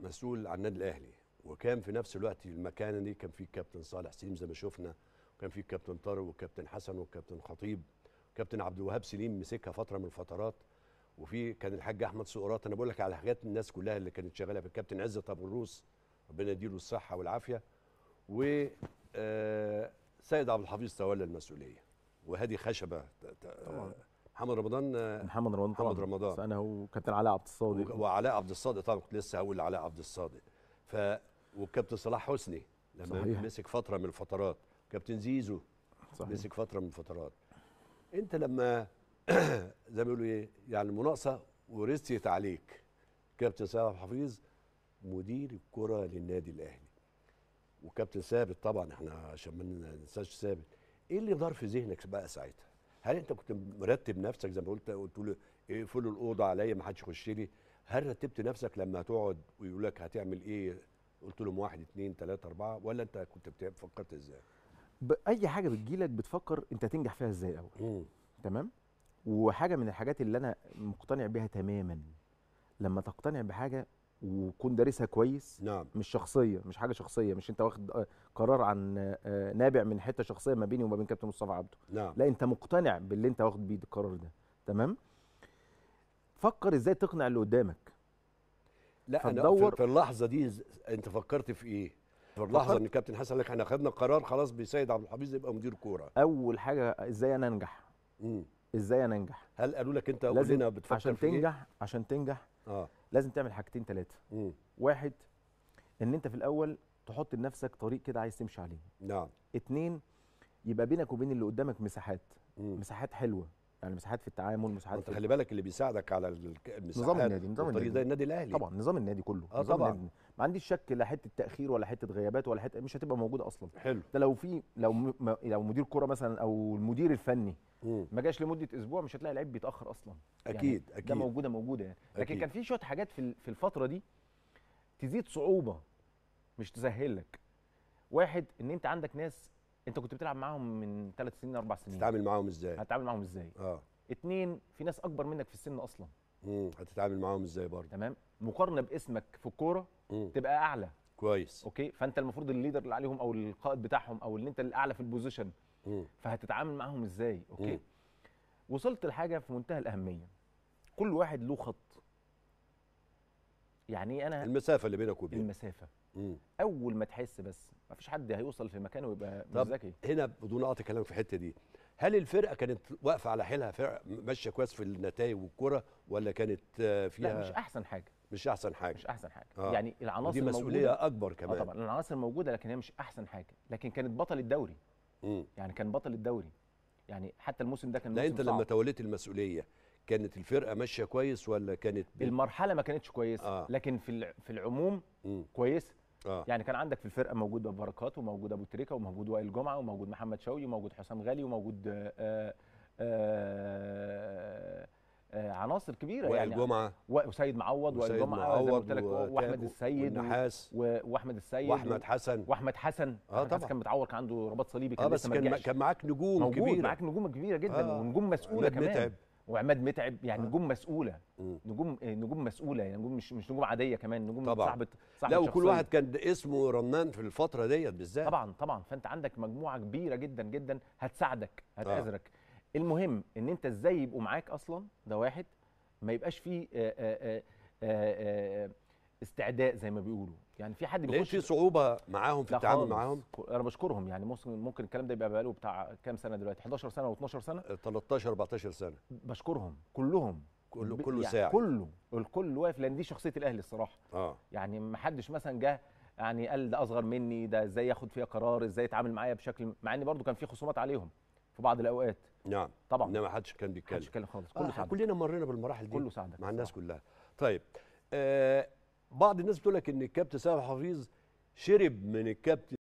مسؤول عن النادي الاهلي وكان في نفس الوقت المكانه دي كان فيه الكابتن صالح سليم زي ما شفنا وكان فيه الكابتن طارق والكابتن حسن والكابتن خطيب كابتن عبد الوهاب سليم مسكها فتره من الفترات وفي كان الحاج احمد سقراط انا بقول لك على حاجات الناس كلها اللي كانت شغاله في الكابتن عزت ابو الروس ربنا يديله الصحه والعافيه و آه، سيد عبد الحفيظ تولى المسؤوليه وهادي خشبه طبعا محمد رمضان آه، محمد رمضان محمد رمضان انا وكابتن علاء عبد الصادق وعلاء عبد الصادق طبعا كنت لسه هقول علاء عبد الصادق ف وكابتن صلاح حسني لما صحيح. مسك فتره من الفترات كابتن زيزو صحيح. مسك فتره من الفترات انت لما زي ما بيقولوا ايه يعني المناقصه ورثت عليك كابتن صلاح حفيظ مدير الكره للنادي الاهلي وكابتن ثابت طبعا احنا عشان ما ننساش ثابت ايه اللي دار في ذهنك بقى ساعتها هل انت كنت مرتب نفسك زي ما قلت قلت له اقفلوا إيه، الاوضه عليا ما حدش يخش لي هل رتبت نفسك لما هتقعد ويقول لك هتعمل ايه قلت لهم واحد اثنين ثلاثه اربعه ولا انت كنت فكرت ازاي؟ اي حاجه بتجيلك بتفكر انت تنجح فيها ازاي الاول تمام؟ وحاجه من الحاجات اللي انا مقتنع بيها تماما لما تقتنع بحاجه وكون دارسها كويس نعم. مش شخصيه مش حاجه شخصيه مش انت واخد آه، قرار عن آه، نابع من حته شخصيه ما بيني وما بين كابتن مصطفى عبده نعم. لا انت مقتنع باللي انت واخد بيه القرار ده تمام فكر ازاي تقنع اللي قدامك لا انا في اللحظه دي انت فكرت في ايه في اللحظه ان الكابتن حسن قال لك احنا خدنا قرار خلاص بسيد عبد الحفيظ يبقى مدير كوره اول حاجه ازاي انا انجح امم ازاي انا انجح هل قالوا لك انت بتفكر في بتفكر عشان في إيه؟ تنجح إيه؟ عشان تنجح اه لازم تعمل حاجتين ثلاثه واحد ان انت في الاول تحط لنفسك طريق كده عايز تمشي عليه نعم اتنين يبقى بينك وبين اللي قدامك مساحات مم. مساحات حلوه يعني مساحات في التعامل مساحات خلي بالك اللي بيساعدك على المساحات نظام النادي نظام النادي ده النادي الاهلي طبعا نظام النادي كله آه نظام طبعا النادي. ما عنديش شك لا حته تاخير ولا حته غيابات ولا حته مش هتبقى موجوده اصلا حلو ده لو في لو م... لو مدير كره مثلا او المدير الفني مم. ما جاش لمده اسبوع مش هتلاقي لعيب بيتاخر اصلا اكيد يعني اكيد ده موجوده موجوده يعني لكن أكيد. كان في شويه حاجات في في الفتره دي تزيد صعوبه مش تسهل لك واحد ان انت عندك ناس انت كنت بتلعب معاهم من ثلاث سنين اربع سنين هتتعامل معاهم ازاي هتتعامل معاهم ازاي اه اتنين في ناس اكبر منك في السن اصلا امم هتتعامل معاهم ازاي برضه تمام مقارنه باسمك في الكوره تبقى اعلى كويس اوكي فانت المفروض الليدر اللي عليهم او القائد بتاعهم او اللي انت الاعلى في البوزيشن فهتتعامل معاهم ازاي اوكي مم. وصلت لحاجه في منتهى الاهميه كل واحد له خط يعني انا المسافه اللي بينك وبين المسافه مم. اول ما تحس بس ما فيش حد هيوصل في مكانه ويبقى مش ذكي هنا بدون اقطع كلام في الحته دي هل الفرقه كانت واقفه على حيلها فرقه ماشيه كويس في النتائج والكره ولا كانت فيها لا مش احسن حاجه مش احسن حاجه مش احسن حاجه آه. يعني العناصر دي مسؤوليه موجودة. اكبر آه كمان آه طبعا العناصر موجوده لكن هي مش احسن حاجه لكن كانت بطل الدوري مم. يعني كان بطل الدوري يعني حتى الموسم ده كان لا انت لما توليت المسؤوليه كانت الفرقه ماشيه كويس ولا كانت ب... المرحله ما كانتش كويسه آه. لكن في في العموم م. كويسه آه. يعني كان عندك في الفرقه موجود بركات وموجود ابو تريكه وموجود وائل جمعه وموجود محمد شوقي وموجود حسام غالي وموجود آآ آه، آآ آه، آآ آه، عناصر كبيره وائل يعني جمعه وسيد معوض وائل جمعه زي ما قلت لك واحمد السيد والنحاس واحمد السيد واحمد حسن واحمد حسن اه طبعا كان متعور كان عنده رباط صليبي كان آه بس كان, كان معاك نجوم كبيره معاك نجوم كبيره جدا آه ونجوم مسؤوله كمان متعب وعماد متعب يعني آه. نجوم مسؤوله نجوم آه، نجوم مسؤوله يعني نجوم مش مش نجوم عاديه كمان نجوم طبعا. صاحبه صاحبه لا وكل واحد كان اسمه رنان في الفتره ديت بالذات طبعا طبعا فانت عندك مجموعه كبيره جدا جدا هتساعدك هتعذرك آه. المهم ان انت ازاي يبقوا معاك اصلا ده واحد ما يبقاش فيه آآ آه، آآ آآ استعداء زي ما بيقولوا يعني في حد بيخش في صعوبه معاهم في التعامل معاهم انا بشكرهم يعني ممكن ممكن الكلام ده يبقى بقاله بتاع كام سنه دلوقتي 11 سنه و12 سنه 13 آه، 14 سنه بشكرهم كلهم كله كله يعني ساعد كله الكل واقف لان دي شخصيه الاهلي الصراحه اه يعني ما حدش مثلا جه يعني قال ده اصغر مني ده ازاي ياخد فيها قرار ازاي يتعامل معايا بشكل مع ان برضه كان في خصومات عليهم في بعض الاوقات نعم طبعا انما حدش كان بيتكلم حدش كان خالص كله آه كلنا مرينا بالمراحل دي كله ساعدك مع الناس صح. كلها طيب آه بعض الناس بتقول لك ان الكابتن سامح حفيظ شرب من الكابتن